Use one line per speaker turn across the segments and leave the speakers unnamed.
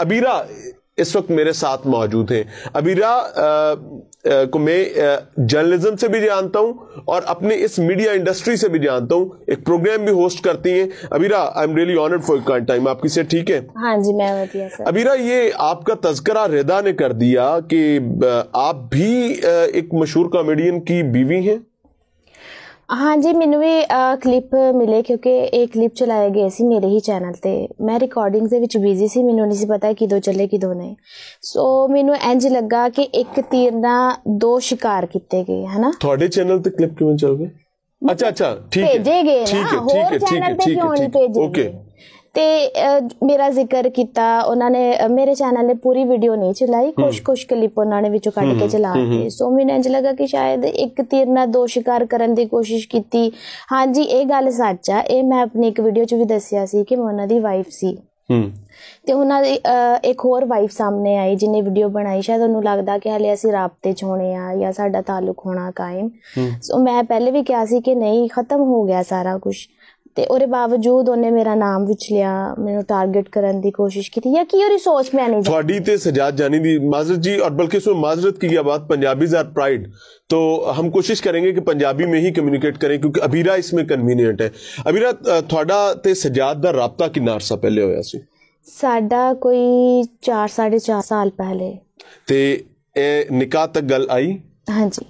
अबीरा इस वक्त मेरे साथ मौजूद हैं अबीरा को मैं जर्नलिज्म से भी जानता हूं और अपने इस मीडिया इंडस्ट्री से भी जानता हूं एक प्रोग्राम भी होस्ट करती हैं Abeera I am really honoured for kind time आपकी से ठीक है
हाँ जी मैं बढ़िया सर
अबीरा ये आपका तस्करा रिदा ने कर दिया कि आप भी एक मशहूर कॉमेडियन की बीवी हैं
ਹਾਂ ਜੀ ਮੈਨੂੰ ਵੀ ਕਲਿੱਪ ਮਿਲੇ ਕਿਉਂਕਿ ਇਹ ਕਲਿੱਪ ਚਲਾਇਆ ਗਿਆ ਸੀ ਮੇਰੇ ਹੀ ਚੈਨਲ ਤੇ ਮੈਂ ਰਿਕਾਰਡਿੰਗਸ ਦੇ ਵਿੱਚ ਬਿਜ਼ੀ ਸੀ ਮੈਨੂੰ ਨਹੀਂ ਸੀ ਪਤਾ ਕਿ ਦੋ ਚੱਲੇ ਕਿ ਦੋ ਨਹੀਂ ਸੋ ਮੈਨੂੰ ਇੰਜ ਲੱਗਾ ਕਿ ਇੱਕ ਤੀਰ ਦਾ ਦੋ ਸ਼ਿਕਾਰ ਕੀਤੇ ਗਏ ਹਨਾ
ਤੁਹਾਡੇ ਚੈਨਲ ਤੇ ਕਲਿੱਪ ਕਿਵੇਂ ਚੱਲ ਗਏ ਅੱਛਾ ਅੱਛਾ ਠੀਕ ਹੈ ਭੇਜੇ ਗਏ ਠੀਕ ਹੈ ਠੀਕ ਹੈ ਕਿਉਂ ਨਹੀਂ ਓਕੇ
ਤੇ ਮੇਰਾ ਜ਼ਿਕਰ ਕੀਤਾ ਉਹਨਾਂ ਨੇ ਮੇਰੇ ਚੈਨਲ ਨੇ ਪੂਰੀ ਵੀਡੀਓ ਨਹੀਂ ਚਲਾਈ ਕੁਛ-ਕੁਛ ਕਲਿੱਪ ਉਹਨਾਂ ਨੇ ਵਿੱਚੋਂ ਕੱਢ ਕੇ ਚਲਾ ਦਿੱਤੇ ਸੋ ਮੈਨੂੰ ਇੰਜ ਲੱਗਾ ਕਿ ਸ਼ਾਇਦ ਇੱਕ ਤੀਰ ਨਾਲ ਦੋ ਸ਼ਿਕਾਰ ਕਰਨ ਦੀ ਕੋਸ਼ਿਸ਼ ਕੀਤੀ ਹਾਂਜੀ ਇਹ ਗੱਲ ਸੱਚ ਆ ਇਹ ਮੈਂ ਆਪਣੀ ਇੱਕ ਵੀਡੀਓ 'ਚ ਵੀ ਦੱਸਿਆ ਸੀ ਕਿ ਮੈਂ ਉਹਨਾਂ ਦੀ ਵਾਈਫ ਸੀ ਤੇ ਉਹਨਾਂ ਦੀ ਇੱਕ ਹੋਰ ਵਾਈਫ ਸਾਹਮਣੇ ਆਈ ਜਿਨੇ ਵੀਡੀਓ ਬਣਾਈ ਸ਼ਾਇਦ ਉਹਨੂੰ ਲੱਗਦਾ ਕਿ ਹਲੇ ਅਸੀਂ ਰਾਬਤੇ 'ਚ ਹੋਣੇ ਆ ਜਾਂ ਸਾਡਾ ਤਾਲੁਕ ਹੋਣਾ ਕਾਇਮ ਸੋ ਮੈਂ ਪਹਿਲੇ ਵੀ ਕਿਹਾ ਸੀ ਕਿ ਨਹੀਂ ਖਤਮ ਹੋ ਗਿਆ ਸਾਰਾ ਕੁਝ ते बावजूद उन्नै मेरा नाम विचलेआ मेनू टारगेट करने दी कोशिश की या कि रिसोर्स मैनेजर
थोड़ी ते सजाद जानी दी माजरत जी और बल्कि इसमें माजरत की बात पंजाबीज आर प्राइड तो हम कोशिश करेंगे कि पंजाबी में ही कम्युनिकेट करें क्योंकि अबीरा इसमें कन्वीनियंट है अबीरा थोड़ा ते सजाद का रबता कि अरसा पहले होया सी
साडा कोई चार साढ़े चार साल पहले
ते ए निकाह तक गल आई हाँ जी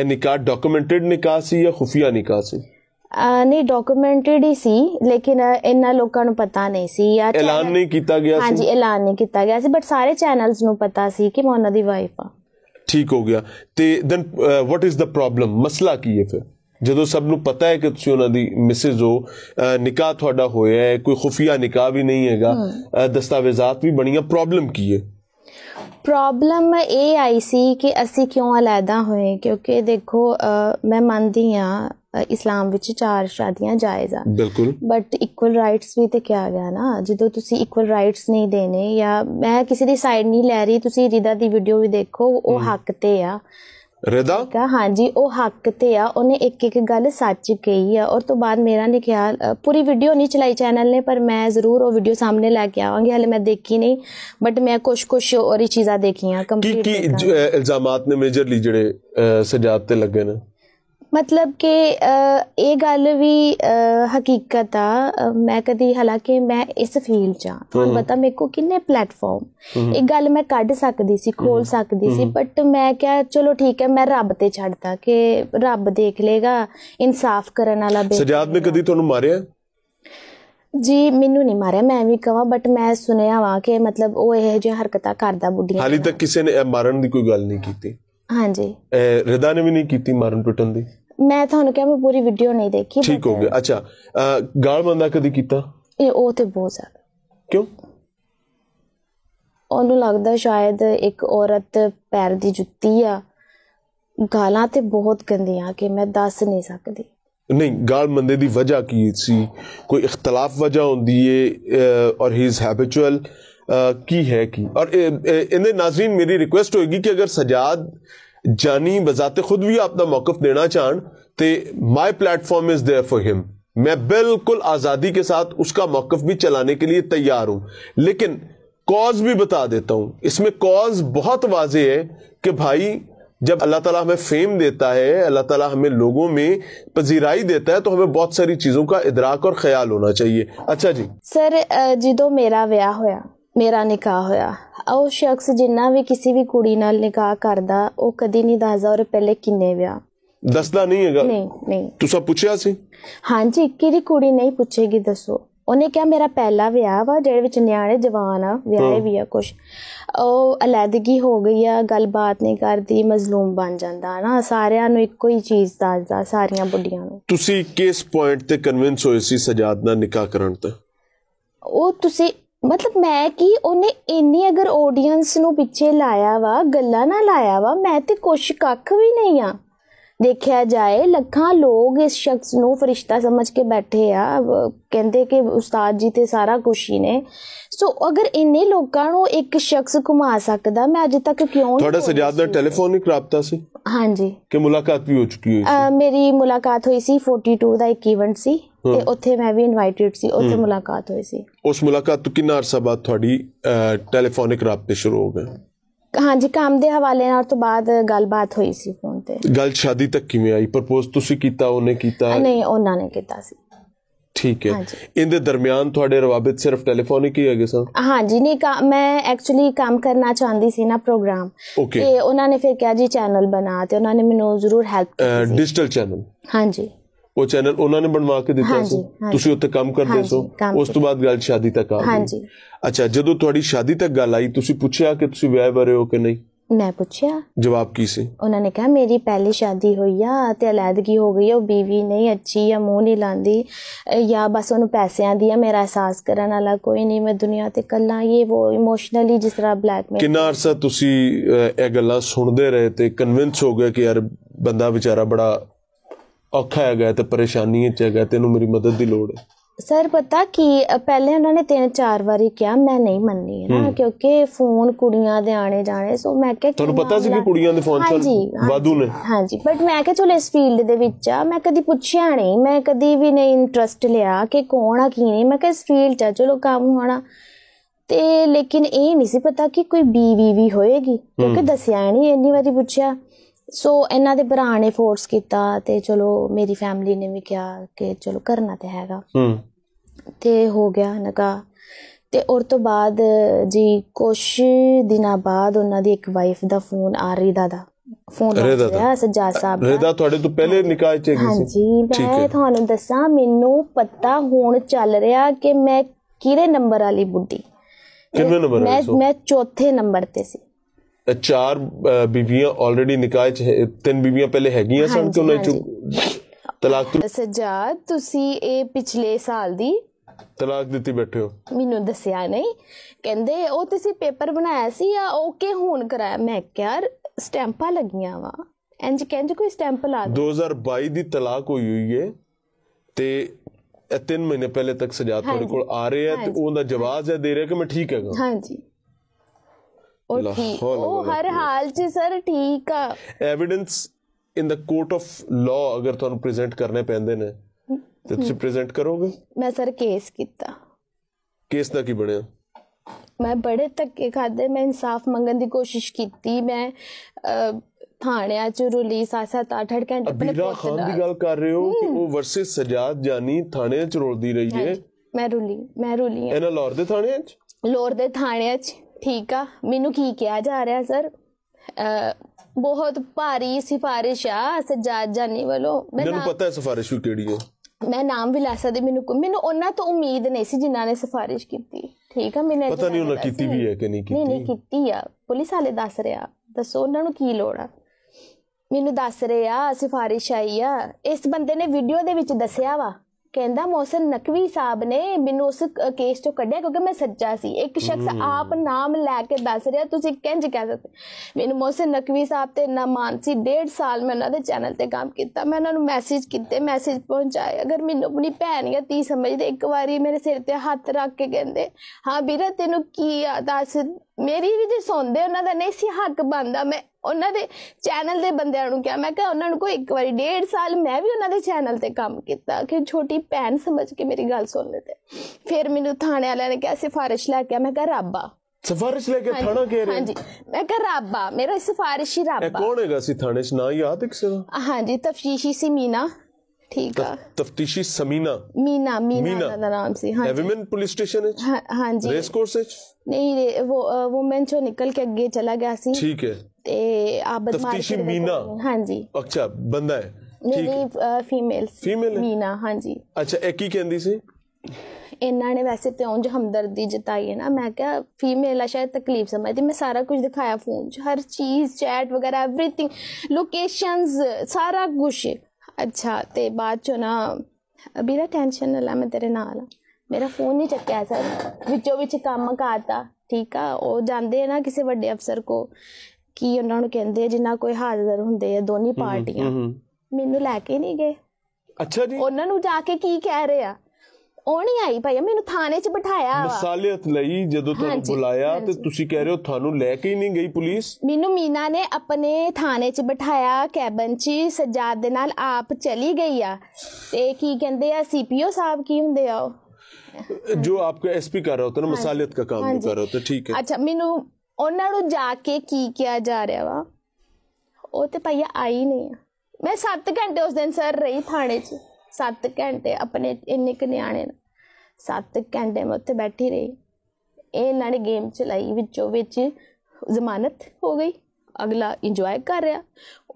ए निकाह डॉक्यूमेंटेड निकाह सी या खुफिया निकाह सी
ਨਹੀਂ ਡਾਕੂਮੈਂਟਡ ਹੀ ਸੀ ਲੇਕਿਨ ਇਹਨਾਂ ਲੋਕਾਂ ਨੂੰ ਪਤਾ ਨਹੀਂ ਸੀ ਯਾ ਐਲਾਨ ਨਹੀਂ
ਕੀਤਾ ਗਿਆ ਸੀ ਹਾਂਜੀ ਐਲਾਨ
ਨਹੀਂ ਕੀਤਾ ਗਿਆ ਸੀ ਬਟ ਸਾਰੇ ਚੈਨਲਸ ਨੂੰ ਪਤਾ ਸੀ ਕਿ ਮੈਂ ਉਹਨਾਂ ਦੀ ਵਾਈਫ ਆ
ਠੀਕ ਹੋ ਗਿਆ ਤੇ then what is the problem ਮਸਲਾ ਕੀ ਹੈ ਫਿਰ ਜਦੋਂ ਸਭ ਨੂੰ ਪਤਾ ਹੈ ਕਿ ਤੁਸੀਂ ਉਹਨਾਂ ਦੀ ਮਿਸਿਸ ਹੋ ਨਿਕਾਹ ਤੁਹਾਡਾ ਹੋਇਆ ਹੈ ਕੋਈ ਖੁਫੀਆ ਨਿਕਾਹ ਵੀ ਨਹੀਂ ਹੈਗਾ ਦਸਤਾਵੇਜ਼ਾਤ ਵੀ ਬਣੀਆਂ ਪ੍ਰੋਬਲਮ ਕੀ ਹੈ
ਪ੍ਰੋਬਲਮ ਇਹ ਆਈ ਸੀ ਕਿ ਅਸੀਂ ਕਿਉਂ ਅਲੈਦਾ ਹੋਏ ਕਿਉਂਕਿ ਦੇਖੋ ਮੈਂ ਮੰਨਦੀ ਆ ਇਸਲਾਮ ਵਿੱਚ ਚਾਰ ਸ਼ਾਦੀਆਂ ਜਾਇਜ਼ ਆ ਬਿਲਕੁਲ ਬਟ ਇਕੁਅਲ ਰਾਈਟਸ ਵੀ ਤੇ ਕਿਹਾ ਗਿਆ ਨਾ ਜਦੋਂ ਤੁਸੀਂ ਇਕੁਅਲ ਰਾਈਟਸ ਨਹੀਂ ਦੇਣੇ ਜਾਂ ਮੈਂ ਕਿਸੇ ਦੀ ਸਾਈਡ ਨਹੀਂ ਲੈ ਰਹੀ ਤੁਸੀਂ ਰਿਦਾ ਦੀ ਵੀਡੀਓ ਵੀ ਦੇਖੋ ਉਹ ਹੱਕ ਤੇ ਆ ਰਿਦਾ ਹਾਂਜੀ ਉਹ ਹੱਕ ਤੇ ਆ ਉਹਨੇ ਇੱਕ ਇੱਕ ਗੱਲ ਸੱਚ ਕਹੀ ਆ ਔਰ ਤੋਂ ਬਾਅਦ ਮੇਰਾ ਨੇ ਖਿਆਲ ਪੂਰੀ ਵੀਡੀਓ ਨਹੀਂ ਚਲਾਈ ਚੈਨਲ ਨੇ ਪਰ ਮੈਂ ਜ਼ਰੂਰ ਉਹ ਵੀਡੀਓ ਸਾਹਮਣੇ ਲੈ ਕੇ ਆਵਾਂਗੀ ਹਲੇ ਮੈਂ ਦੇਖੀ ਨਹੀਂ ਬਟ ਮੈਂ ਕੁਝ ਕੁਝ ਔਰ ਹੀ ਚੀਜ਼ਾਂ ਦੇਖੀਆਂ ਕੰਪਲੀਟ ਕੀ ਕੀ
ਇਲਜ਼ਾਮਾਤ ਨੇ ਮੇਜਰਲੀ ਜਿਹੜੇ ਸਜਾਦ ਤੇ ਲੱਗੇ ਨੇ
ਮਤਲਬ ਕਿ ਇਹ ਗੱਲ ਵੀ ਹਕੀਕਤ ਆ ਮੈਂ ਕਦੀ ਹਾਲਾਂਕਿ ਮੈਂ ਇਸ ਫੀਲਡ 'ਚ ਆ ਤੁਹਾਨੂੰ ਪਤਾ ਮੇਰੇ ਕੋ ਕਿੰਨੇ ਪਲੇਟਫਾਰਮ ਇਹ ਗੱਲ ਮੈਂ ਕੱਢ ਸਕਦੀ ਸੀ ਖੋਲ ਸਕਦੀ ਸੀ ਬਟ ਮੈਂ ਕਿਹਾ ਚਲੋ ਠੀਕ ਹੈ ਮੈਂ ਰੱਬ ਤੇ ਛੱਡਦਾ ਕਿ ਰੱਬ ਦੇਖ ਲੇਗਾ ਇਨਸਾਫ ਕਰਨ ਵਾਲਾ ਬੇ ਸਜਾਦ ਨੇ ਕਦੀ ਤੁਹਾਨੂੰ ਮਾਰਿਆ ਜੀ ਮੈਨੂੰ ਨਹੀਂ ਮਾਰਿਆ ਮੈਂ ਵੀ ਕਹਾਂ ਬਟ ਮੈਂ ਸੁਣਿਆ ਵਾ ਕਿ ਮਤਲਬ ਉਹ ਇਹ ਜਿਹੇ ਹਰਕਤਾਂ ਕਰਦਾ ਬੁੱਢੀਆਂ ਹਾਲੇ
ਤੱਕ ਕਿਸੇ ਨੇ ਮਾਰਨ ਦੀ ਕੋਈ ਗੱਲ ਨਹੀਂ ਕੀਤੀ ਹਾਂਜੀ ਰਿਦਾ ਨੇ ਵੀ ਨਹੀਂ ਕੀਤੀ ਮਾਰਨ ਪਿੱਟਣ ਦੀ
ਮੈਂ ਤੁਹਾਨੂੰ ਕਿਹਾ ਮੈਂ ਪੂਰੀ ਵੀਡੀਓ ਨਹੀਂ ਦੇਖੀ ਠੀਕ ਹੋ ਗਿਆ
ਅੱਛਾ ਗਾਲ ਬੰਦਾ ਕਦੀ ਕੀਤਾ
ਇਹ ਉਹ ਤੇ ਬਹੁਤ ਜ਼ਿਆਦਾ ਕਿਉਂ ਉਹਨੂੰ ਲੱਗਦਾ ਸ਼ਾਇਦ ਇੱਕ ਔਰਤ ਪੈਰ ਦੀ ਜੁੱਤੀ ਆ ਗਾਲਾਂ ਤੇ ਬਹੁਤ ਗੰਦੀਆਂ ਕਿ ਮੈਂ ਦੱਸ ਨਹੀਂ ਸਕਦੀ
ਨਹੀਂ ਗਾਲ ਮੰਦੇ ਦੀ ਵਜ੍ਹਾ ਕੀ ਸੀ ਕੋਈ ਇਖਤਲਾਫ ਵਜ੍ਹਾ ਹੁੰਦੀ ਏ ਔਰ ਹੀ ਇਜ਼ ਹੈਬਿਚੁਅਲ की है की और इन नाजरीन मेरी रिक्वेस्ट होगी कि अगर सजाद जानी बजाते खुद भी अपना मौकफ देना चाहन तो my platform is there for him मैं बिल्कुल आज़ादी के साथ उसका मौकफ भी चलाने के लिए तैयार हूँ लेकिन कॉज भी बता देता हूँ इसमें कॉज बहुत वाज है कि भाई जब अल्लाह ताला हमें फेम देता है अल्लाह ताला हमें लोगों में पजीराई देता है तो हमें बहुत सारी चीज़ों का इदराक और ख्याल होना चाहिए अच्छा जी
सर जिदों मेरा व्याह हुआ ਮੇਰਾ ਨਿਕਾਹ ਹੋਇਆ ਉਹ ਸ਼ਖਸ ਜਿੰਨਾ ਵੀ ਕਿਸੇ ਵੀ ਕੁੜੀ ਨਾਲ ਨਿਕਾਹ ਕਰਦਾ ਉਹ ਕਦੀ ਨਹੀਂ ਦੱਸਦਾ ਉਹ ਪਹਿਲੇ ਕਿੰਨੇ ਵਿਆਹ
ਦੱਸਦਾ ਨਹੀਂ ਹੈਗਾ ਨਹੀਂ ਨਹੀਂ ਤੁਸੀਂ ਪੁੱਛਿਆ ਸੀ
ਹਾਂਜੀ ਕਿਹੜੀ ਕੁੜੀ ਨਹੀਂ ਪੁੱਛੇਗੀ ਦੱਸੋ ਉਹਨੇ ਕਿਹਾ ਮੇਰਾ ਪਹਿਲਾ ਵਿਆਹ ਵਾ ਜਿਹੜੇ ਵਿੱਚ ਨਿਆਣੇ ਜਵਾਨ ਆ ਵਿਆਹੇ ਵੀ ਆ ਕੁਛ ਉਹ ਅਲੈਦਗੀ ਹੋ ਗਈ ਆ ਗੱਲਬਾਤ ਨਹੀਂ ਕਰਦੀ ਮਜ਼ਲੂਮ ਬਣ ਜਾਂਦਾ ਨਾ ਸਾਰਿਆਂ ਨੂੰ ਇੱਕੋ ਹੀ ਚੀਜ਼ ਦੱਸਦਾ ਸਾਰੀਆਂ ਬੁੱਢੀਆਂ ਨੂੰ
ਤੁਸੀਂ ਕਿਸ ਪੁਆਇੰਟ ਤੇ ਕਨਵਿੰਸ ਹੋਏ ਸੀ ਸਜਾਦ ਨਾਲ ਨਿਕਾਹ ਕਰਨ ਤੇ
ਉਹ ਤੁਸੀਂ ਮਤਲਬ ਮੈਂ ਕੀ ਉਹਨੇ ਇੰਨੀ ਅਗਰ ਆਡੀਅנס ਨੂੰ ਪਿੱਛੇ ਲਾਇਆ ਵਾ ਗੱਲਾਂ ਨਾ ਲਾਇਆ ਵਾ ਮੈਂ ਤੇ ਕੁਛ ਕੱਖ ਵੀ ਨਹੀਂ ਆ ਦੇਖਿਆ ਜਾਏ ਲੱਖਾਂ ਲੋਕ ਇਸ ਸ਼ਖਸ ਨੂੰ ਫਰਿਸ਼ਤਾ ਸਮਝ ਕੇ ਬੈਠੇ ਆ ਕਹਿੰਦੇ ਕਿ ਉਸਤਾਦ ਜੀ ਤੇ ਸਾਰਾ ਕੁਝ ਹੀ ਨੇ ਸੋ ਅਗਰ ਇੰਨੇ ਲੋਕਾਂ ਨੂੰ ਇੱਕ ਸ਼ਖਸ ਘੁਮਾ ਸਕਦਾ ਮੈਂ ਅਜੇ ਤੱਕ ਕਿਉਂ ਤੁਹਾਡਾ
ਸਜਾਦ ਦਾ ਟੈਲੀਫੋਨਿਕ ਰابطਾ ਸੀ ਹਾਂਜੀ ਕਿ ਮੁਲਾਕਾਤ ਵੀ ਹੋ ਚੁੱਕੀ ਹੋਈ
ਸੀ ਮੇਰੀ ਮੁਲਾਕਾਤ ਹੋਈ ਸੀ 42 ਦਾ ਇੱਕ ਇਵੈਂਟ ਸੀ ਤੇ ਉੱਥੇ ਮੈਂ ਵੀ ਇਨਵਾਈਟਡ ਸੀ ਉੱਥੇ ਮੁਲਾਕਾਤ ਹੋਈ ਸੀ
ਉਸ ਮੁਲਾਕਾਤ ਤੋਂ ਕਿੰਨਾ ਅਰਸਾ ਬਾਅਦ ਤੁਹਾਡੀ ਟੈਲੀਫੋਨਿਕ ਰਾਬਤੇ ਸ਼ੁਰੂ ਹੋ ਗਏ
ਹਾਂਜੀ ਕੰਮ ਦੇ ਹਵਾਲੇ ਨਾਲ ਤੋਂ ਬਾਅਦ ਗੱਲਬਾਤ ਹੋਈ ਸੀ ਫੋਨ ਤੇ
ਗੱਲ ਸ਼ਾਦੀ ਤੱਕ ਕਿਵੇਂ ਆਈ ਪ੍ਰਪੋਜ਼ ਤੁਸੀਂ ਕੀਤਾ ਉਹਨੇ ਕੀਤਾ ਨਹੀਂ
ਉਹਨਾਂ ਨੇ ਕੀਤਾ ਸੀ
ਠੀਕ ਹੈ ਇਹਦੇ ਦਰਮਿਆਨ ਤੁਹਾਡੇ ਰਵਾਬਤ ਸਿਰਫ ਟੈਲੀਫੋਨਿਕ ਹੀ ਹੈਗੇ ਸਰ
ਹਾਂਜੀ ਨਹੀਂ ਮੈਂ ਐਕਚੁਅਲੀ ਕੰਮ ਕਰਨਾ ਚਾਹੁੰਦੀ ਸੀ ਨਾ ਪ੍ਰੋਗਰਾਮ ਤੇ ਉਹਨਾਂ ਨੇ ਫਿਰ ਕਿਹਾ ਜੀ ਚੈਨਲ ਬਣਾ ਤੇ ਉਹਨਾਂ ਨੇ ਮੈਨੂੰ ਜ਼ਰੂਰ ਹੈਲਪ
ਕੀਤੀ ਡਿਜੀਟਲ ਚੈਨਲ ਹਾਂਜੀ ਉਹ ਚੈਨਲ ਉਹਨਾਂ ਨੇ ਬਣਵਾ ਕੇ ਦਿੱਤਾ ਸੀ ਤੁਸੀਂ ਉੱਥੇ ਕੰਮ ਕਰਦੇ ਸੋ ਉਸ ਤੋਂ ਬਾਅਦ ਗੱਲ ਸ਼ਾਦੀ ਤੱਕ ਆ ਗਈ ਅੱਛਾ ਜਦੋਂ ਤੁਹਾਡੀ ਸ਼ਾਦੀ ਤੱਕ ਗੱਲ ਆਈ ਤੁਸੀਂ ਪੁੱਛਿਆ ਕਿ ਤੁਸੀਂ ਵਿਆਹ ਬਾਰੇ ਹੋ ਕਿ ਨਹੀਂ ਮੈਂ ਪੁੱਛਿਆ ਜਵਾਬ ਕੀ ਸੀ
ਉਹਨਾਂ ਨੇ ਕਿਹਾ ਮੇਰੀ ਪਹਿਲੀ ਸ਼ਾਦੀ ਹੋਈ ਆ ਤੇ ਅਲੈਦਗੀ ਹੋ ਗਈ ਆ ਉਹ بیوی ਨਹੀਂ ਅੱਛੀ ਆ ਮੂੰਹ ਨਹੀਂ ਲਾਂਦੀ ਜਾਂ ਬਸ ਉਹਨੂੰ ਪੈਸਿਆਂ ਦੀ ਆ ਮੇਰਾ ਅਹਿਸਾਸ ਕਰਨ ਵਾਲਾ ਕੋਈ ਨਹੀਂ ਮੈਂ ਦੁਨੀਆ ਤੇ ਕੱਲਾ ਇਹ ਉਹ ਇਮੋਸ਼ਨਲੀ ਜਿਸ ਤਰ੍ਹਾਂ ਬਲੈਕਮੇਲ
ਕਿੰਨਾ ਅਰਸਾ ਤੁਸੀਂ ਇਹ ਗੱਲਾਂ ਸੁਣਦੇ ਰਹੇ ਤੇ ਕਨਵਿੰਸ ਹੋ ਗਏ ਕਿ ਯਾਰ ਬੰਦਾ ਵਿਚਾਰਾ ਬੜਾ ਔਖਾ ਹੈਗਾ ਤੇ ਪਰੇਸ਼ਾਨੀ ਚ ਹੈਗਾ ਤੈਨੂੰ ਮੇਰੀ ਮਦਦ ਦੀ ਲੋੜ
ਹੈ ਸਰ ਪਤਾ ਕਿ ਪਹਿਲੇ ਉਹਨਾਂ ਨੇ ਤਿੰਨ ਚਾਰ ਵਾਰੀ ਕਿਹਾ ਮੈਂ ਨਹੀਂ ਮੰਨੀ ਹੈ ਨਾ ਕਿਉਂਕਿ ਫੋਨ ਕੁੜੀਆਂ ਦੇ ਆਣੇ ਜਾਣੇ ਸੋ ਮੈਂ ਕਿਹਾ ਤੁਹਾਨੂੰ ਪਤਾ ਸੀ ਕਿ ਕੁੜੀਆਂ ਦੇ ਫੋਨ ਚੱਲ ਵਾਧੂ ਨੇ ਹਾਂਜੀ ਬਟ ਮੈਂ ਕਿਹਾ ਚਲੋ ਇਸ ਫੀਲਡ ਦੇ ਵਿੱਚ ਆ ਮੈਂ ਕਦੀ ਪੁੱਛਿਆ ਨਹੀਂ ਮੈਂ ਕਦੀ ਵੀ ਨਹੀਂ ਇੰਟਰਸਟ ਲਿਆ ਕਿ ਕੌਣ ਆ ਕੀ ਨਹੀਂ ਮੈਂ ਕਿਹਾ ਇਸ ਫੀਲਡ 'ਚ ਚਲੋ ਕੰਮ ਹੋਣਾ ਤੇ ਲੇਕਿਨ ਇਹ ਨਹੀਂ ਸੀ ਪਤਾ ਕਿ ਕੋਈ ਬੀਵੀ ਵੀ ਹੋਏਗੀ ਕਿਉਂਕਿ ਦੱਸਿਆ ਨਹੀਂ ਇੰਨੀ ਵਾਰੀ ਪੁੱਛਿਆ ਸੋ ਇਹਨਾਂ ਦੇ ਭਰਾ ਨੇ ਫੋਰਸ ਕੀਤਾ ਤੇ ਚਲੋ ਮੇਰੀ ਫੈਮਿਲੀ ਨੇ ਵੀ ਕਿਹਾ ਕਿ ਚਲੋ ਕਰਨਾ ਤੇ ਹੈਗਾ ਹੂੰ ਤੇ ਹੋ ਗਿਆ ਨਗਾ ਤੇ ਔਰ ਤੋਂ ਬਾਅਦ ਜੀ ਕੁਝ ਦਿਨਾਂ ਬਾਅਦ ਉਹਨਾਂ ਦੀ ਇੱਕ ਵਾਈਫ ਦਾ ਫੋਨ ਆ ਰਹੀ ਦਾ ਫੋਨ ਆਇਆ ਸੱਜਾ ਸਾਹਿਬ
ਦਾ ਤੁਹਾਡੇ ਤੋਂ ਪਹਿਲੇ ਨਿਕਾਹ ਚ ਗਈ ਸੀ ਹਾਂਜੀ ਮੈਂ
ਤੁਹਾਨੂੰ ਦੱਸਾਂ ਮੈਨੂੰ ਪਤਾ ਹੁਣ ਚੱਲ ਰਿਹਾ ਕਿ ਮੈਂ ਕਿਹੜੇ ਨੰਬਰ ਵਾਲੀ ਬੁੱਢੀ
ਕਿੰਨੇ ਨੰਬਰ ਮੈਂ ਮੈਂ
ਚੌਥੇ ਨੰਬਰ ਤੇ ਸੀ
ਚਾਰ ਬੀਵੀਆਂ ਆਲਰੇਡੀ ਨਿਕਾਹ ਚ ਤਿੰਨ ਬੀਵੀਆਂ ਪਹਿਲੇ ਹੈਗੀਆਂ ਸਨ ਕਿ ਉਹਨਾਂ ਚ ਤਲਾਕ
ਸਜਾਦ ਤੁਸੀਂ ਇਹ ਪਿਛਲੇ ਸਾਲ ਦੀ
ਤਲਾਕ ਦਿੱਤੀ ਬੈਠੇ ਹੋ
ਮੈਨੂੰ ਦੱਸਿਆ ਨਹੀਂ ਕਹਿੰਦੇ ਉਹ ਤੁਸੀਂ ਪੇਪਰ ਬਣਾਇਆ ਸੀ ਆ ਓਕੇ ਹੋਣ ਕਰਾਇਆ ਮੈਂ ਕਿਹਾ ਸਟੈਂਪਾਂ ਲੱਗੀਆਂ ਵਾ ਇੰਜ ਕਹਿੰਦੇ ਕੋਈ ਸਟੈਂਪ ਲਾ
2022 ਦੀ ਤਲਾਕ ਹੋਈ ਹੋਈ ਹੈ ਤੇ ਇਹ 3 ਮਹੀਨੇ ਪਹਿਲੇ ਤੱਕ ਸਜਾਦ ਤੁਹਾਡੇ ਕੋਲ ਆ ਰਹੇ ਹੈ ਤੇ ਉਹਦਾ ਜਵਾਬ ਹੈ ਦੇ ਰਿਹਾ ਕਿ ਮੈਂ ਠੀਕ ਹੈਗਾ
ਹਾਂਜੀ और ठीक ओ हर हाल च सर ठीक ਆ
evidence in the court of law ਅਗਰ ਤੁਹਾਨੂੰ ਪ੍ਰੈਜ਼ੈਂਟ ਕਰਨੇ ਪੈਂਦੇ ਨੇ ਤੇ ਤੁਸੀਂ ਪ੍ਰੈਜ਼ੈਂਟ ਕਰੋਗੇ
ਮੈਂ ਸਰ ਕੇਸ ਕੀਤਾ
ਕੇਸ ਦਾ ਕੀ ਬਣਿਆ
ਮੈਂ ਬੜੇ ਧੱਕੇ ਖਾਦੇ ਮੈਂ ਇਨਸਾਫ ਮੰਗਣ ਦੀ ਕੋਸ਼ਿਸ਼ ਕੀਤੀ ਮੈਂ ਥਾਣਿਆਂ ਚ ਰਿਲੀਜ਼ ਆਸਾ 8-8 ਘੰਟੇ ਪਹਿਲੇ ਪਹੁੰਚਦਾ ਖਾਨ ਦੀ
ਗੱਲ ਕਰ ਰਹੇ ਹੋ ਕਿ ਉਹ ਵਰਸਸ ਸਜਾਦ ਜਾਨੀ ਥਾਣਿਆਂ ਚ ਰੋਲਦੀ ਰਹੀ ਹੈ
ਮੈਂ ਰੁਲੀ ਮੈਂ ਰੁਲੀ ਇਹਨਾਂ
ਲੋਰ ਦੇ ਥਾਣਿਆਂ ਚ
ਲੋਰ ਦੇ ਥਾਣਿਆਂ ਚ ਠੀਕ ਆ ਮੈਨੂੰ ਕੀ ਕਿਹਾ ਜਾ ਰਿਹਾ ਸਰ ਬਹੁਤ ਭਾਰੀ ਸਿਫਾਰਿਸ਼ ਆ ਸਜਾਦ ਜਾਨੀ ਵੱਲੋਂ ਮੈਨੂੰ ਪਤਾ
ਹੈ ਸਿਫਾਰਿਸ਼ ਕਿਹੜੀ ਹੈ
ਮੈਂ ਨਾਮ ਵੀ ਲੈ ਸਕਦੀ ਮੈਨੂੰ ਮੈਨੂੰ ਉਹਨਾਂ ਤੋਂ ਉਮੀਦ ਨਹੀਂ ਸੀ ਜਿਨ੍ਹਾਂ ਨੇ ਸਿਫਾਰਿਸ਼ ਕੀਤੀ ਠੀਕ ਆ ਮੈਨੂੰ ਪਤਾ ਨਹੀਂ ਉਹਨਾਂ ਕੀਤੀ
ਵੀ ਹੈ ਕਿ ਨਹੀਂ ਕੀਤੀ ਨਹੀਂ ਨਹੀਂ
ਕੀਤੀ ਆ ਪੁਲਿਸ ਵਾਲੇ ਦੱਸ ਰਿਹਾ ਦੱਸੋ ਉਹਨਾਂ ਨੂੰ ਕੀ ਲੋੜ ਆ ਮੈਨੂੰ ਦੱਸ ਰਹੇ ਆ ਸਿਫਾਰਿਸ਼ ਆਈ ਆ ਇਸ ਬੰਦੇ ਨੇ ਵੀਡੀਓ ਦੇ ਵਿੱਚ ਦੱਸਿਆ ਵਾ ਕਹਿੰਦਾ ਮੌਸਨ ਨਕਵੀ ਸਾਹਿਬ ਨੇ ਮੈਨੂੰ ਉਸ ਕੇਸ ਤੋਂ ਕੱਢਿਆ ਕਿਉਂਕਿ ਮੈਂ ਸੱਚਾ ਸੀ ਇੱਕ ਸ਼ਖਸ ਆਪ ਨਾਮ ਲੈ ਕੇ ਦੱਸ ਰਿਹਾ ਤੁਸੀਂ ਕਿੰਜ ਕਹਿ ਸਕਦੇ ਮੈਨੂੰ ਮੌਸਨ ਨਕਵੀ ਸਾਹਿਬ ਤੇ ਨਾ ਮਾਨਸੀ ਸੀ 1.5 ਸਾਲ ਮੈਂ ਉਹਨਾਂ ਦੇ ਚੈਨਲ ਤੇ ਕੰਮ ਕੀਤਾ ਮੈਂ ਉਹਨਾਂ ਨੂੰ ਮੈਸੇਜ ਕੀਤੇ ਮੈਸੇਜ ਪਹੁੰਚਾਏ ਅਗਰ ਮੈਨੂੰ ਆਪਣੀ ਭੈਣ ਜਾਂ ਤੀ ਸਮਝਦੇ ਇੱਕ ਵਾਰੀ ਮੇਰੇ ਸਿਰ ਤੇ ਹੱਥ ਰੱਖ ਕੇ ਕਹਿੰਦੇ ਹਾਂ ਵੀਰਾ ਤੈਨੂੰ ਕੀ ਆ ਦੱਸ ਮੇਰੀ ਵੀ ਜੇ ਸੌਂਦੇ ਉਹਨਾਂ ਦਾ ਨਹੀਂ ਸੀ ਹੱਕ ਬੰਦਾ ਮੈਂ ਉਹਨਾਂ ਦੇ ਚੈਨਲ ਦੇ ਬੰਦਿਆਂ ਨੂੰ ਕਿਹਾ ਮੈਂ ਕਿਹਾ ਉਹਨਾਂ ਨੂੰ ਕੋਈ ਇੱਕ ਵਾਰੀ ਡੇਢ ਸਾਲ ਮੈਂ ਵੀ ਉਹਨਾਂ ਦੇ ਚੈਨਲ ਤੇ ਕੰਮ ਕੀਤਾ ਕਿ ਛੋਟੀ ਭੈਣ ਸਮਝ ਕੇ ਮੇਰੀ ਗੱਲ ਸੁਣ ਤੇ ਫਿਰ ਮੈਨੂੰ ਥਾਣੇ ਵਾਲਿਆਂ ਨੇ ਕਿਹਾ ਸਿਫਾਰਿਸ਼ ਲੈ ਕੇ ਮੈਂ ਕਿਹਾ ਰੱਬਾ ਸਿਫਾਰਿਸ਼ ਲੈ ਕੇ ਥਾਣਾ ਕਹਿ ਰਹੇ ਹਾਂਜੀ ਮੈਂ ਕਿਹਾ ਰੱਬਾ ਮੇਰਾ ਸਿਫਾਰਿਸ਼ ਹੀ ਰੱਬਾ ਇਹ ਕੌਣ
ਹੈਗਾ ਸੀ ਥਾਣੇ 'ਚ ਨਾ ਯਾਦ ਕਿਸੇ
ਦਾ ਹਾਂਜੀ ਤਫਸ਼ੀਸ਼ੀ ਸੀ ਮੀਨਾ ठीक है
तफ्तीशी समीना
मीना मीना, नाम से हाँ
पुलिस स्टेशन है
हाँ, हाँ जी रेस कोर्स है नहीं वो वो मैं निकल के आगे चला गया सी ठीक है ते आप तफ्तीशी मीना जी
अच्छा बंदा है
फीमेल फीमेल मीना जी
अच्छा एक ही कहंदी सी
इन्हों ने वैसे तो उंज हमदर्दी जताई है ना मैं क्या फीमेल आ शायद तकलीफ समझती मैं सारा कुछ दिखाया फोन हर चीज़ चैट वगैरह एवरीथिंग लोकेशंस सारा कुछ ਅੱਛਾ ਤੇ ਬਾਅਦ ਚ ਨਾ ਬਿਨਾ ਟੈਨਸ਼ਨ ਨਾ ਲੈ ਮੈਂ ਤੇਰੇ ਨਾਲ ਮੇਰਾ ਫੋਨ ਨਹੀਂ ਚੱਕਿਆ ਸਰ ਵਿੱਚੋਂ ਵਿੱਚ ਕੰਮ ਕਰਤਾ ਠੀਕ ਆ ਉਹ ਜਾਂਦੇ ਆ ਨਾ ਕਿਸੇ ਵੱਡੇ ਅਫਸਰ ਕੋ ਕੀ ਉਹਨਾਂ ਨੂੰ ਕਹਿੰਦੇ ਜਿੰਨਾ ਕੋਈ ਹਾਜ਼ਰ ਹੁੰਦੇ ਆ ਦੋਨੀ ਪਾਰਟੀਆਂ
ਮੈਨੂੰ
ਲੈ ਕੇ ਨਹੀਂ ਗਏ ਅੱਛਾ ਜੀ ਉਹਨਾਂ ਨੂੰ ਜਾ ਕੇ ਕੀ ਕਹਿ ਰਹੇ ਆ ਉਹ ਨਹੀਂ ਆਈ ਭਈ ਮੈਨੂੰ ਥਾਣੇ 'ਚ ਬਿਠਾਇਆ
ਮਸਾਲਿਅਤ ਲਈ ਜਦੋਂ ਤੁਹਾਨੂੰ ਬੁਲਾਇਆ ਤੇ ਤੁਸੀਂ ਕਹਿ ਰਹੇ ਹੋ ਤੁਹਾਨੂੰ ਲੈ ਕੇ ਹੀ ਨਹੀਂ ਗਈ ਪੁਲਿਸ
ਮੈਨੂੰ ਮੀਨਾ ਨੇ ਆਪਣੇ ਥਾਣੇ 'ਚ ਬਿਠਾਇਆ ਕੈਬਨ 'ਚ ਸਜਾਦ ਦੇ ਨਾਲ ਆਪ ਚਲੀ ਗਈ ਆ ਤੇ ਕੀ ਕਹਿੰਦੇ ਆ ਸੀਪੀਓ ਸਾਹਿਬ ਕੀ ਹੁੰਦੇ ਆ ਉਹ
ਜੋ ਆਪਕਾ ਐਸਪੀ ਕਰ ਰਹਾ ਹੁੰਦਾ ਨਾ ਮਸਾਲਿਅਤ ਦਾ ਕੰਮ ਕਰ ਰਹਾ ਹੁੰਦਾ ਠੀਕ ਹੈ
ਅੱਛਾ ਮੈਨੂੰ ਉਹਨਾਂ ਨੂੰ ਜਾ ਕੇ ਕੀ ਕਿਹਾ ਜਾ ਰਿਹਾ ਵਾ ਉਹ ਤੇ ਭਈਆ ਆਈ ਨਹੀਂ ਮੈਂ 7 ਘੰਟੇ ਉਸ ਦਿਨ ਸਰ ਰਹੀ ਥਾਣੇ 'ਚ 7 ਘੰਟੇ ਆਪਣੇ ਇੰਨੇ ਕ ਨਿਆਣੇ ਨਾਲ 7 ਘੰਟੇ ਮੈਂ ਉੱਥੇ ਬੈਠੀ ਰਹੀ ਇਹ ਇਹਨਾਂ ਨੇ ਗੇਮ ਚਲਾਈ ਵਿੱਚੋਂ ਵਿੱਚ ਜ਼ਮਾਨਤ ਹੋ ਗਈ ਅਗਲਾ ਇੰਜੋਏ ਕਰ ਰਿਹਾ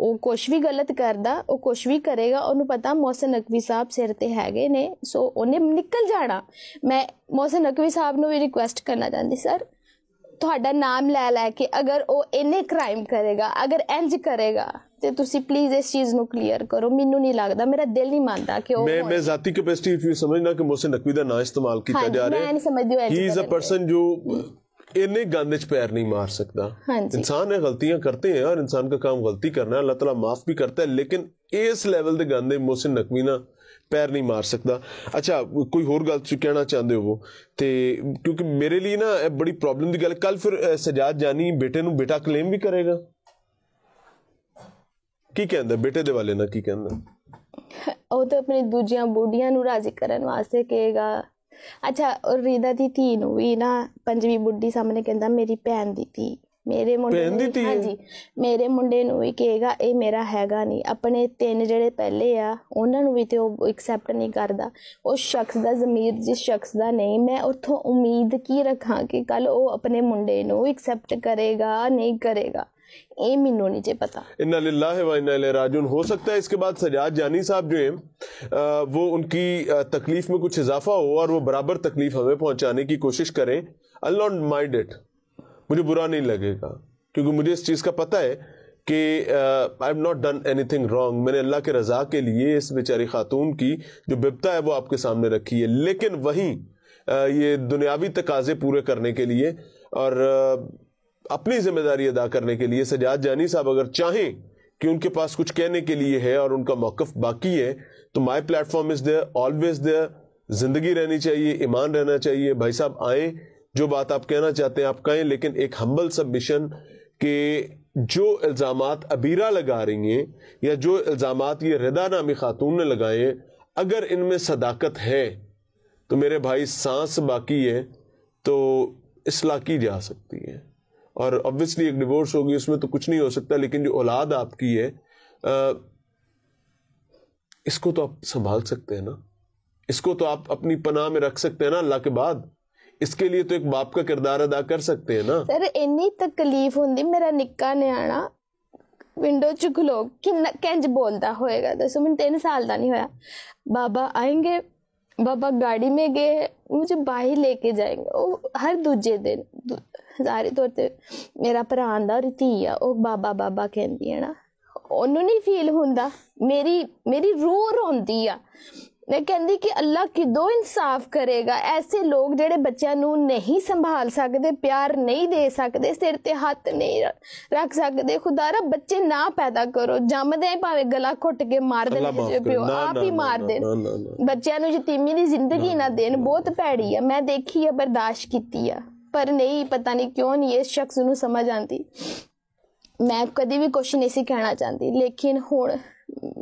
ਉਹ ਕੁਝ ਵੀ ਗਲਤ ਕਰਦਾ ਉਹ ਕੁਝ ਵੀ ਕਰੇਗਾ ਉਹਨੂੰ ਪਤਾ ਮੌਸਨ ਨਕਵੀ ਸਾਹਿਬ ਸਿਰ ਤੇ ਹੈਗੇ ਨੇ ਸੋ ਉਹਨੇ ਨਿਕਲ ਜਾਣਾ ਮੈਂ ਮੌਸਨ ਨਕਵੀ ਸਾਹਿਬ ਨੂੰ ਵੀ ਰਿਕੁਐਸਟ ਕਰਨਾ ਚਾਹੁੰਦੀ ਸਰ ਤੁਹਾਡਾ ਨਾਮ ਲੈ ਲੈ ਕੇ ਅਗਰ ਉਹ ਇੰਨੇ ਕ੍ਰਾਈਮ ਕਰੇਗਾ ਅਗਰ ਇੰਜ ਕਰੇਗਾ ਤੇ ਤੁਸੀਂ ਪਲੀਜ਼ ਇਸ ਚੀਜ਼ ਨੂੰ ਕਲੀਅਰ ਕਰੋ ਮੈਨੂੰ ਨਹੀਂ ਲੱਗਦਾ ਮੇਰਾ ਦਿਲ ਨਹੀਂ ਮੰਨਦਾ ਕਿ ਉਹ ਮੈਂ ਮੈਂ
ਜ਼ਾਤੀ ਕੈਪੈਸਿਟੀ ਇਫ ਯੂ ਸਮਝਣਾ ਕਿ ਮੋਸੇ ਨਕਵੀ ਦਾ ਨਾਮ ਇਸਤੇਮਾਲ ਕੀਤਾ ਜਾ ਰਿਹਾ ਹੈ ਮੈਂ ਨਹੀਂ ਸਮਝਦੀ ਉਹ ਹੀ ਇਸ ਅ ਪਰਸਨ ਜੋ ਇੰਨੇ ਗੰਦ ਵਿੱਚ ਪੈਰ ਨਹੀਂ ਮਾਰ ਸਕਦਾ ਇਨਸਾਨ ਹੈ ਗਲਤੀਆਂ ਕਰਤੇ ਹੈ ਔਰ ਇਨਸਾਨ ਦਾ ਕੰਮ ਗਲਤੀ ਕਰਨਾ ਹੈ ਅੱਲਾਹ ਤਾਲਾ ਮਾਫ ਵੀ ਕਰਤਾ ਹੈ ਲੇਕਿਨ ਇਸ ਲੈਵਲ ਦੇ ਗੰਦੇ ਮੋਸੇ ਨਕਵੀ ਨਾ ਪੈਰ ਨਹੀਂ ਮਾਰ ਸਕਦਾ ਅੱਛਾ ਕੋਈ ਹੋਰ ਗੱਲ ਚ ਕਹਿਣਾ ਚਾਹੁੰਦੇ ਹੋ ਤੇ ਕਿਉਂਕਿ ਮੇਰੇ ਲਈ ਨਾ ਇਹ ਬੜੀ ਪ੍ਰੋਬਲਮ ਦੀ ਗੱਲ ਕੱਲ ਫਿਰ ਸਜਾਦ ਜਾਨੀ ਬੇਟੇ ਨੂੰ ਬੇਟਾ ਕਲੇਮ ਵੀ ਕਰੇਗਾ ਕੀ ਕਹਿੰਦਾ ਬੇਟੇ ਦੇ ਵਾਲੇ ਨਾਲ ਕੀ ਕਹਿੰਦਾ
ਉਹ ਤਾਂ ਆਪਣੀ ਦੂਜੀਆਂ ਬੁੱਢੀਆਂ ਨੂੰ ਰਾਜ਼ੀ ਕਰਨ ਵਾਸਤੇ ਕਹੇਗਾ ਅੱਛਾ ਰੀਦਾ ਦੀ ਧੀ ਨੂੰ ਵੀ ਨਾ ਪੰਜਵੀਂ ਬੁੱਢੀ ਸਾਹਮਣੇ ਕਹਿੰਦਾ ਮੇਰੀ ਭੈਣ ਦੀ ਧੀ ਮੇਰੇ ਮੁੰਡੇ ਦੀ ਧੀ ਹਾਂਜੀ ਮੇਰੇ ਮੁੰਡੇ ਨੂੰ ਵੀ ਕਹੇਗਾ ਇਹ ਮੇਰਾ ਹੈਗਾ ਨਹੀਂ ਆਪਣੇ ਤਿੰਨ ਜਿਹੜੇ ਪਹਿਲੇ ਆ ਉਹਨਾਂ ਨੂੰ ਵੀ ਤੇ ਉਹ ਐਕਸੈਪਟ ਨਹੀਂ ਕਰਦਾ ਉਹ ਸ਼ਖਸ ਦਾ ਜ਼ਮੀਰ ਜਿਸ ਸ਼ਖਸ ਦਾ ਨਹੀਂ ਮੈਂ ਉਥੋਂ ਉਮੀਦ ਕੀ ਰੱਖਾਂ ਕਿ ਕੱਲ ਉਹ ਆਪਣੇ ਮੁੰਡੇ ਨੂੰ ਐਕਸੈਪਟ ਕਰੇਗਾ ਨਹੀਂ ਕਰੇਗਾ एम पता
इन्ना व इन्ना हो सकता है इसके बाद सजाद जानी साहब जो हैं वो उनकी तकलीफ में कुछ इजाफा हो और वो बराबर तकलीफ हमें पहुंचाने की कोशिश करें आई माइंड इट मुझे बुरा नहीं लगेगा क्योंकि मुझे इस चीज़ का पता है कि I not done anything wrong मैंने अल्लाह के रजा के लिए इस बेचारी खातून की जो बिपता है वो आपके सामने रखी है लेकिन वहीं ये दुनियावी तकाजे पूरे करने के लिए और अपनी जिम्मेदारी अदा करने के लिए सजाद जानी साहब अगर चाहें कि उनके पास कुछ कहने के लिए है और उनका मौकफ बाकी है तो my platform is there always there ज़िंदगी रहनी चाहिए ईमान रहना चाहिए भाई साहब आए जो बात आप कहना चाहते हैं आप कहें लेकिन एक हम्बल सबमिशन के जो इल्ज़ाम अबीरा लगा रही हैं या जो इल्ज़ाम ये रदा नामी खातून ने लगाए अगर इनमें सदाकत है तो मेरे भाई सांस बाकी है तो इसला की जा सकती है और ऑब्वियसली एक डिवोर्स होगी उसमें तो कुछ नहीं हो सकता लेकिन जो औलाद आपकी है आ, इसको तो आप संभाल सकते हैं ना इसको तो आप अपनी पनाह में रख सकते हैं ना अल्लाह के बाद इसके लिए तो एक बाप का किरदार अदा कर सकते हैं ना
सर इतनी तकलीफ होंगी मेरा निक्का न्याणा विंडो ਚ ਖਲੋ ਕਿੰਨਾ ਕਿੰਜ ਬੋਲਦਾ ਹੋਏਗਾ ਦੱਸੋ ਮੈਨੂੰ 3 ਸਾਲ ਦਾ ਨਹੀਂ ਹੋਇਆ बाबा ਆएंगे ਬਾਬਾ ਗਾੜੀ ਮੇ ਗਏ ਮੁਝੇ ਬਾਹਰ ਲੈ ਕੇ ਜਾएंगे ਉਹ ਹਰ ਦੂਜੇ ਦਿਨ ਸਾਰੇ ਤੌਰ ਤੇ ਮੇਰਾ ਭਰਾ ਆਂਦਾ ਔਰ ਧੀ ਆ ਉਹ ਬਾਬਾ ਬਾਬਾ ਕਹਿੰਦੀ ਹੈ ਨਾ ਉਹਨੂੰ ਨਹੀਂ ਫੀਲ ਹੁੰਦਾ ਮੇਰੀ ਮੇਰੀ ਰੂਹ ਰੋਂਦੀ ਆ ਮੈਂ ਕਹਿੰਦੀ ਕਿ ਅੱਲਾ ਕਿਦੋਂ ਇਨਸਾਫ ਕਰੇਗਾ ਐਸੇ ਲੋਕ ਜਿਹੜੇ ਬੱਚਿਆਂ ਨੂੰ ਨਹੀਂ ਸੰਭਾਲ ਸਕਦੇ ਪਿਆਰ ਨਹੀਂ ਦੇ ਸਕਦੇ ਸਿਰ ਤੇ ਹੱਥ ਨਹੀਂ ਰੱਖ ਸਕਦੇ ਖੁਦਾਰਾ ਬੱਚੇ ਨਾ ਪੈਦਾ ਕਰੋ ਜੰਮਦੇ ਭਾਵੇਂ ਗਲਾ ਘੁੱਟ ਕੇ ਮਾਰ ਦੇਣ ਜੇ ਪਿਓ ਆਪ ਹੀ ਮਾਰ ਦੇਣ ਬੱਚਿਆਂ ਨੂੰ ਯਤੀਮੀ ਦੀ ਜ਼ਿੰਦਗੀ ਨਾ ਦੇਣ ਬਹੁਤ ਭੈੜੀ ਆ ਮੈਂ ਦੇਖੀ ਆ ਬਰਦਾਸ਼ਤ ਕੀਤੀ ਆ पर नहीं पता नहीं क्यों नहीं ਇਸ शख्स ਨੂੰ समझ आती मैं कभी भी ਕੁਝ ਨਹੀਂ कहना चाहती लेकिन हूँ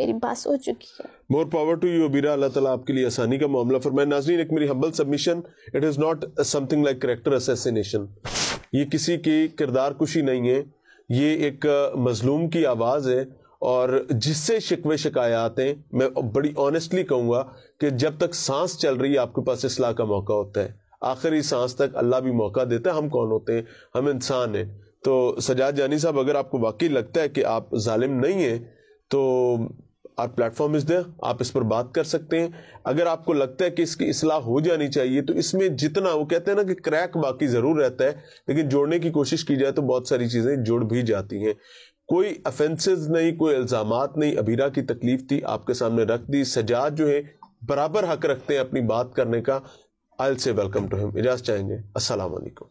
मेरी बात हो चुकी है
more power to you Abeera Allah ताला आपके लिए आसानी का मामला फरमाए नाजरीन एक मेरी humble submission it is not something like character assassination ये किसी की किरदार कुशी नहीं है ये एक मजलूम की आवाज़ है और जिससे शिकवे शिकायत हैं मैं बड़ी ऑनेस्टली कहूँगा कि जब तक सांस चल रही है आपके पास इसलाह का मौका होता है आखिरी सांस तक अल्लाह भी मौका देता है हम कौन होते हैं हम इंसान हैं तो सजाद जानी साहब अगर आपको वाकई लगता है कि आप ालिम नहीं हैं तो आप प्लेटफॉर्म इस दें आप इस पर बात कर सकते हैं अगर आपको लगता है कि इसकी असलाह हो जानी चाहिए तो इसमें जितना वो कहते हैं ना कि क्रैक बाकी ज़रूर रहता है लेकिन जोड़ने की कोशिश की जाए तो बहुत सारी चीज़ें जुड़ भी जाती हैं कोई अफेंसेस नहीं कोई इल्ज़ाम नहीं अबीरा की तकलीफ थी आपके सामने रख दी सजाद जो है बराबर हक रखते हैं अपनी बात करने का आई से वेलकम टू हिम इजाज़ चाहेंगे असलकम